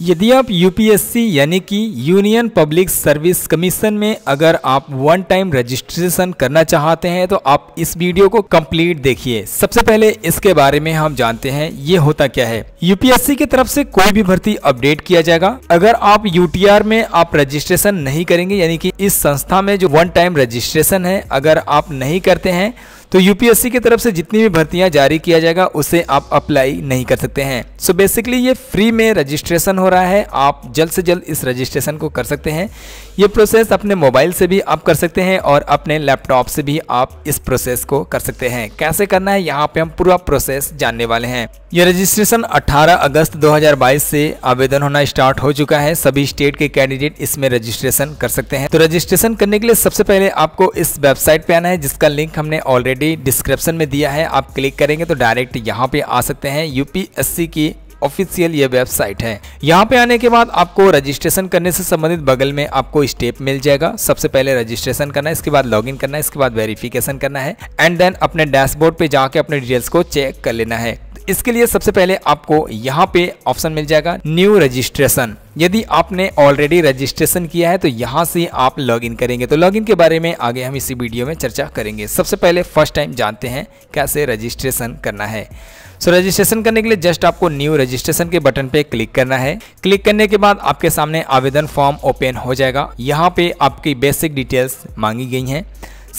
यदि आप यूपीएससी यानी कि यूनियन पब्लिक सर्विस कमीशन में अगर आप वन टाइम रजिस्ट्रेशन करना चाहते हैं तो आप इस वीडियो को कंप्लीट देखिए सबसे पहले इसके बारे में हम जानते हैं ये होता क्या है यूपीएससी की तरफ से कोई भी भर्ती अपडेट किया जाएगा अगर आप यूटीआर में आप रजिस्ट्रेशन नहीं करेंगे यानी कि इस संस्था में जो वन टाइम रजिस्ट्रेशन है अगर आप नहीं करते हैं तो यूपीएससी की तरफ से जितनी भी भर्तियां जारी किया जाएगा उसे आप अप्लाई नहीं कर सकते हैं सो so बेसिकली ये फ्री में रजिस्ट्रेशन हो रहा है आप जल्द से जल्द इस रजिस्ट्रेशन को कर सकते हैं ये प्रोसेस अपने मोबाइल से भी आप कर सकते हैं और अपने लैपटॉप से भी आप इस प्रोसेस को कर सकते हैं कैसे करना है यहाँ पे हम पूरा प्रोसेस जानने वाले हैं ये रजिस्ट्रेशन 18 अगस्त 2022 से आवेदन होना स्टार्ट हो चुका है सभी स्टेट के कैंडिडेट इसमें रजिस्ट्रेशन कर सकते हैं तो रजिस्ट्रेशन करने के लिए सबसे पहले आपको इस वेबसाइट पे आना है जिसका लिंक हमने ऑलरेडी डिस्क्रिप्शन में दिया है आप क्लिक करेंगे तो डायरेक्ट यहाँ पे आ सकते हैं यूपीएससी की ऑफिशियल ये वेबसाइट है यहाँ पे आने के बाद आपको रजिस्ट्रेशन करने से संबंधित बगल में आपको स्टेप मिल जाएगा सबसे पहले रजिस्ट्रेशन करना है इसके बाद लॉग करना है इसके बाद वेरिफिकेशन करना है एंड देन अपने डैशबोर्ड पे जाके अपने डिटेल्स को चेक कर लेना है इसके लिए सबसे पहले आपको यहाँ पे ऑप्शन मिल जाएगा न्यू रजिस्ट्रेशन यदि आपने ऑलरेडी रजिस्ट्रेशन किया है तो यहाँ से आप लॉगिन करेंगे तो लॉगिन के बारे में आगे हम इसी वीडियो में चर्चा करेंगे सबसे पहले फर्स्ट टाइम जानते हैं कैसे रजिस्ट्रेशन करना है सो so, रजिस्ट्रेशन करने के लिए जस्ट आपको न्यू रजिस्ट्रेशन के बटन पे क्लिक करना है क्लिक करने के बाद आपके सामने आवेदन फॉर्म ओपन हो जाएगा यहाँ पे आपकी बेसिक डिटेल्स मांगी गई हैं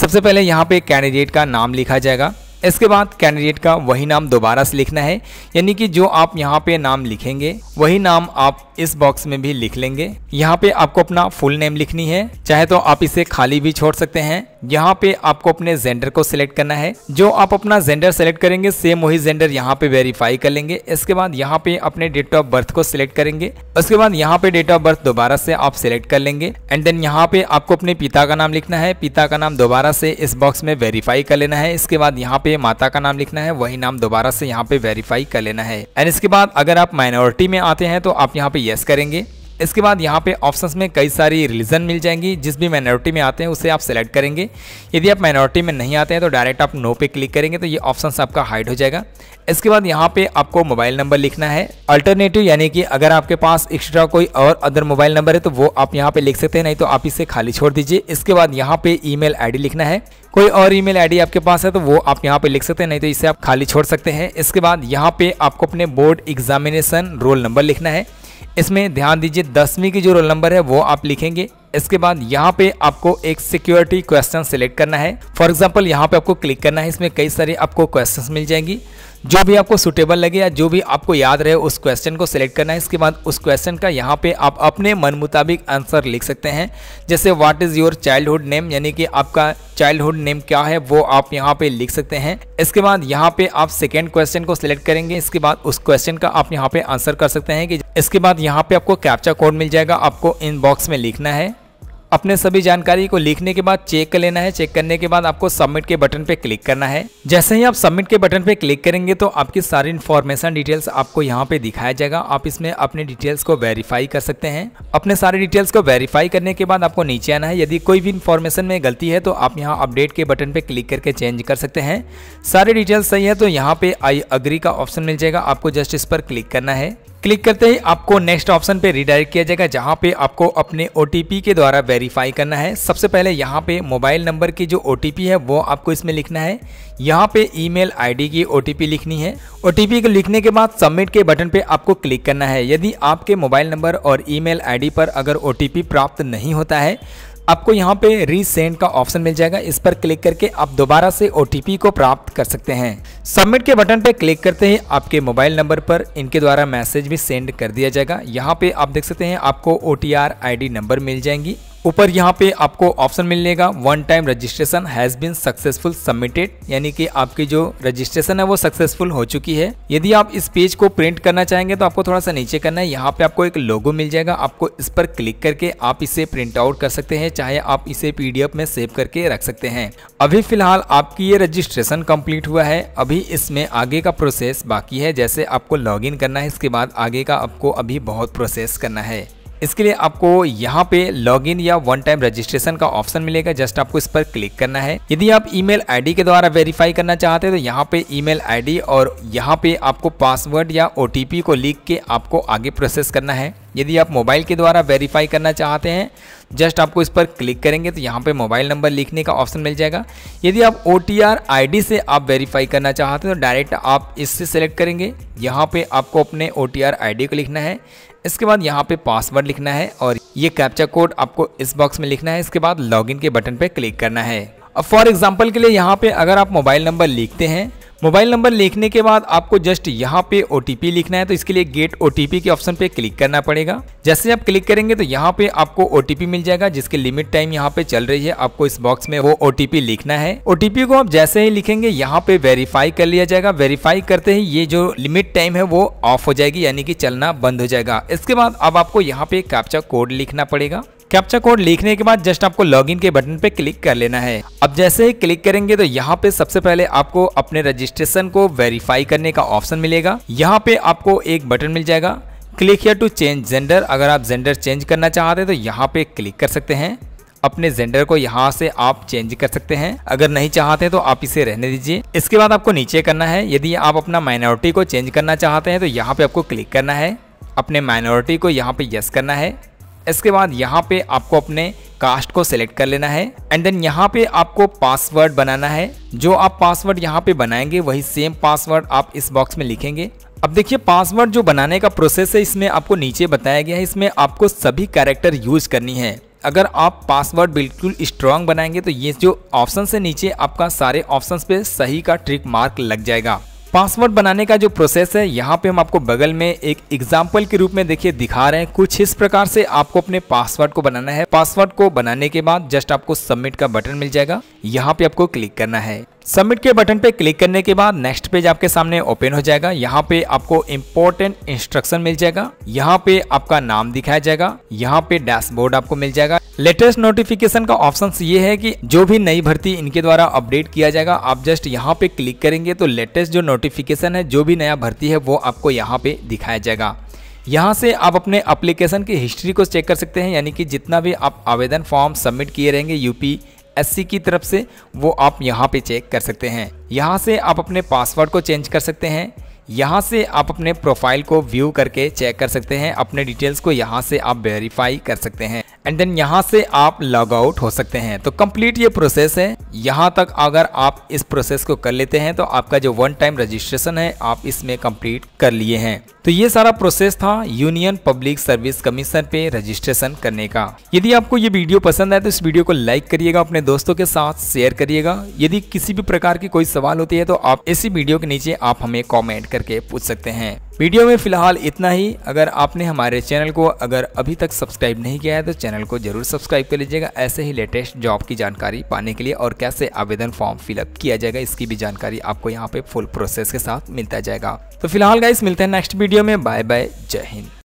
सबसे पहले यहाँ पे कैंडिडेट का नाम लिखा जाएगा इसके बाद कैंडिडेट का वही नाम दोबारा से लिखना है यानी कि जो आप यहाँ पे नाम लिखेंगे वही नाम आप इस बॉक्स में भी लिख लेंगे यहाँ पे आपको अपना फुल नेम लिखनी है चाहे तो आप इसे खाली भी छोड़ सकते हैं यहाँ पे आपको अपने जेंडर को सिलेक्ट करना है जो आप अपना जेंडर सेलेक्ट करेंगे सेम वही जेंडर यहाँ पे वेरीफाई कर लेंगे इसके बाद यहाँ पे अपने डेट ऑफ बर्थ को सिलेक्ट करेंगे उसके बाद यहाँ पे डेट ऑफ बर्थ दोबारा से आप सिलेक्ट कर लेंगे एंड देन यहाँ पे आपको अपने पिता का नाम लिखना है पिता का नाम दोबारा से इस बॉक्स में वेरीफाई कर लेना है इसके बाद यहाँ पे माता का नाम लिखना है वही नाम दोबारा से यहाँ पे वेरीफाई कर लेना है एंड इसके बाद अगर आप माइनॉरिटी में आते हैं तो आप यहाँ पे यस करेंगे इसके बाद यहाँ पे ऑप्शंस में कई सारी रिलीजन मिल जाएंगी जिस भी माइनॉरिटी में आते हैं उसे आप सेलेक्ट करेंगे यदि आप माइनॉरिटी में नहीं आते हैं तो डायरेक्ट आप नो पे क्लिक करेंगे तो ये ऑप्शन आपका हाइड हो जाएगा इसके बाद यहाँ पे आपको मोबाइल नंबर लिखना है अल्टरनेटिव यानी कि अगर आपके पास एक्स्ट्रा कोई और अदर मोबाइल नंबर है तो वो आप यहाँ पे लिख सकते हैं नहीं तो आप इसे खाली छोड़ दीजिए इसके बाद यहाँ पे ई मेल लिखना है कोई और ईमेल आईडी आपके पास है तो वो आप यहाँ पे लिख सकते हैं नहीं तो इसे आप खाली छोड़ सकते हैं इसके बाद यहाँ पे आपको अपने बोर्ड एग्जामिनेशन रोल नंबर लिखना है इसमें ध्यान दीजिए दसवीं की जो रोल नंबर है वो आप लिखेंगे इसके बाद यहाँ पे आपको एक सिक्योरिटी क्वेश्चन सेलेक्ट करना है फॉर एग्जाम्पल यहाँ पे आपको क्लिक करना है इसमें कई सारे आपको क्वेश्चन मिल जाएंगी जो भी आपको सुटेबल लगे या जो भी आपको याद रहे उस क्वेश्चन को सिलेक्ट करना है इसके बाद उस क्वेश्चन का यहाँ पे आप अपने मन मुताबिक आंसर लिख सकते हैं जैसे what is your childhood name यानी कि आपका चाइल्डहुड नेम क्या है वो आप यहाँ पे लिख सकते हैं इसके बाद यहाँ पे आप सेकेंड क्वेश्चन को सिलेक्ट करेंगे इसके बाद उस क्वेश्चन का आप यहाँ पे आंसर कर सकते हैं कि इसके बाद यहाँ पे आपको कैप्चा कोड मिल जाएगा आपको इन बॉक्स में लिखना है अपने सभी जानकारी को लिखने के बाद चेक कर लेना है चेक करने के बाद आपको सबमिट के बटन पे क्लिक करना है जैसे ही आप सबमिट के बटन पे क्लिक करेंगे तो आपकी सारी इन्फॉर्मेशन डिटेल्स आपको यहाँ पे दिखाया जाएगा आप इसमें अपने डिटेल्स को वेरीफाई कर सकते हैं अपने सारे डिटेल्स को वेरीफाई करने के बाद आपको नीचे आना है यदि कोई भी इन्फॉर्मेशन में गलती है तो आप यहाँ अपडेट के बटन पर क्लिक करके चेंज कर सकते हैं सारी डिटेल्स सही है तो यहाँ पे आई अग्री का ऑप्शन मिल जाएगा आपको जस्ट इस पर क्लिक करना है क्लिक करते ही आपको नेक्स्ट ऑप्शन पे रिडायरेक्ट किया जाएगा जहाँ पे आपको अपने ओ के द्वारा वेरीफाई करना है सबसे पहले यहाँ पे मोबाइल नंबर की जो ओ है वो आपको इसमें लिखना है यहाँ पे ईमेल आईडी की ओ लिखनी है ओ को लिखने के बाद सबमिट के बटन पे आपको क्लिक करना है यदि आपके मोबाइल नंबर और ईमेल आईडी पर अगर ओ प्राप्त नहीं होता है आपको यहाँ पे रीसेंड का ऑप्शन मिल जाएगा इस पर क्लिक करके आप दोबारा से ओ को प्राप्त कर सकते हैं सबमिट के बटन पे क्लिक करते ही आपके मोबाइल नंबर पर इनके द्वारा मैसेज भी सेंड कर दिया जाएगा यहाँ पे आप देख सकते हैं आपको ओ टी नंबर मिल जाएंगी ऊपर यहाँ पे आपको ऑप्शन मिलेगा one time registration has been successful submitted यानी कि आपकी जो रजिस्ट्रेशन है वो सक्सेसफुल हो चुकी है यदि आप इस पेज को प्रिंट करना चाहेंगे तो आपको थोड़ा सा नीचे करना है यहाँ पे आपको एक लोगो मिल जाएगा आपको इस पर क्लिक करके आप इसे प्रिंट आउट कर सकते हैं चाहे आप इसे पीडीएफ में सेव करके रख सकते हैं अभी फिलहाल आपकी ये रजिस्ट्रेशन कम्प्लीट हुआ है अभी इसमें आगे का प्रोसेस बाकी है जैसे आपको लॉग करना है इसके बाद आगे का आपको अभी बहुत प्रोसेस करना है इसके लिए आपको यहाँ पे इन या वन टाइम रजिस्ट्रेशन का ऑप्शन मिलेगा जस्ट आपको इस पर क्लिक करना है यदि आप ई मेल के द्वारा वेरीफाई करना चाहते हैं तो यहाँ पे ई मेल और यहाँ पे आपको पासवर्ड या ओ को लिख के आपको आगे प्रोसेस करना है यदि आप मोबाइल के द्वारा वेरीफाई करना चाहते हैं जस्ट आपको इस पर क्लिक करेंगे तो यहाँ पे मोबाइल नंबर लिखने का ऑप्शन मिल जाएगा यदि आप ओ टी से आप वेरीफाई करना चाहते हैं तो डायरेक्ट आप इससे सेलेक्ट करेंगे यहाँ पे आपको अपने ओ टी को लिखना है इसके बाद यहाँ पे पासवर्ड लिखना है और ये कैप्चा कोड आपको इस बॉक्स में लिखना है इसके बाद लॉगिन के बटन पे क्लिक करना है अब फॉर एग्जाम्पल के लिए यहाँ पे अगर आप मोबाइल नंबर लिखते हैं मोबाइल नंबर लिखने के बाद आपको जस्ट यहाँ पे ओ लिखना है तो इसके लिए गेट ओ के ऑप्शन पे क्लिक करना पड़ेगा जैसे आप क्लिक करेंगे तो यहाँ पे आपको ओ मिल जाएगा जिसके लिमिट टाइम यहाँ पे चल रही है आपको इस बॉक्स में वो ओ लिखना है ओ को आप जैसे ही लिखेंगे यहाँ पे वेरीफाई कर लिया जाएगा वेरीफाई करते ही ये जो लिमिट टाइम है वो ऑफ हो जाएगी यानी कि चलना बंद हो जाएगा इसके बाद अब आपको यहाँ पे कैप्चा कोड लिखना पड़ेगा कैप्चा कोड लिखने के बाद जस्ट आपको लॉगिन के बटन पे क्लिक कर लेना है अब जैसे ही क्लिक करेंगे तो यहाँ पे सबसे पहले आपको अपने रजिस्ट्रेशन को वेरीफाई करने का ऑप्शन मिलेगा यहाँ पे आपको एक बटन मिल जाएगा click here to change gender अगर आप जेंडर चेंज करना चाहते हैं तो यहाँ पे क्लिक कर सकते हैं अपने जेंडर को यहाँ से आप चेंज कर सकते हैं अगर नहीं चाहते तो आप इसे रहने दीजिए इसके बाद आपको नीचे करना है यदि आप अपना माइनॉरिटी को चेंज करना चाहते हैं तो यहाँ पे आपको क्लिक करना है अपने माइनॉरिटी को यहाँ पे यस करना है इसके बाद यहाँ पे आपको अपने कास्ट को सिलेक्ट कर लेना है एंड देन यहाँ पे आपको पासवर्ड बनाना है जो आप पासवर्ड यहाँ पे बनाएंगे वही सेम पासवर्ड आप इस बॉक्स में लिखेंगे अब देखिए पासवर्ड जो बनाने का प्रोसेस है इसमें आपको नीचे बताया गया है इसमें आपको सभी कैरेक्टर यूज करनी है अगर आप पासवर्ड बिल्कुल स्ट्रांग बनाएंगे तो ये जो ऑप्शन से नीचे आपका सारे ऑप्शन पे सही का ट्रिक मार्क लग जाएगा पासवर्ड बनाने का जो प्रोसेस है यहाँ पे हम आपको बगल में एक एग्जाम्पल के रूप में देखिए दिखा रहे हैं कुछ इस प्रकार से आपको अपने पासवर्ड को बनाना है पासवर्ड को बनाने के बाद जस्ट आपको सबमिट का बटन मिल जाएगा यहाँ पे आपको क्लिक करना है सबमिट के बटन पे क्लिक करने के बाद नेक्स्ट पेज आपके सामने ओपन हो जाएगा यहाँ पे आपको इम्पोर्टेंट इंस्ट्रक्शन मिल जाएगा यहाँ पे आपका नाम दिखाया जाएगा यहाँ पे डैशबोर्ड आपको मिल जाएगा लेटेस्ट नोटिफिकेशन का ऑप्शन ये है कि जो भी नई भर्ती इनके द्वारा अपडेट किया जाएगा आप जस्ट यहाँ पे क्लिक करेंगे तो लेटेस्ट जो नोटिफिकेशन है जो भी नया भर्ती है वो आपको यहाँ पे दिखाया जाएगा यहाँ से आप अपने अप्लीकेशन की हिस्ट्री को चेक कर सकते हैं यानी कि जितना भी आप आवेदन फॉर्म सबमिट किए रहेंगे यूपी एससी की तरफ से वो आप यहाँ पे चेक कर सकते हैं यहाँ से आप अपने पासवर्ड को चेंज कर सकते हैं यहाँ से आप अपने प्रोफाइल को व्यू करके चेक कर सकते हैं अपने डिटेल्स को यहाँ से आप वेरीफाई कर सकते हैं एंड देन यहाँ से आप लॉग आउट हो सकते हैं तो कंप्लीट ये प्रोसेस है यहाँ तक अगर आप इस प्रोसेस को कर लेते हैं तो आपका जो वन टाइम रजिस्ट्रेशन है आप इसमें कंप्लीट कर लिए हैं तो ये सारा प्रोसेस था यूनियन पब्लिक सर्विस कमीशन पे रजिस्ट्रेशन करने का यदि आपको ये वीडियो पसंद आए तो इस वीडियो को लाइक करिएगा अपने दोस्तों के साथ शेयर करिएगा यदि किसी भी प्रकार की कोई सवाल होती है तो आप इसी वीडियो के नीचे आप हमें कॉमेंट करके पूछ सकते हैं वीडियो में फिलहाल इतना ही अगर आपने हमारे चैनल को अगर अभी तक सब्सक्राइब नहीं किया है तो चैनल को जरूर सब्सक्राइब कर लीजिएगा ऐसे ही लेटेस्ट जॉब की जानकारी पाने के लिए और कैसे आवेदन फॉर्म फिलअप किया जाएगा इसकी भी जानकारी आपको यहाँ पे फुल प्रोसेस के साथ मिलता जाएगा तो फिलहाल गाइस मिलते हैं नेक्स्ट वीडियो में बाय बाय जय हिंद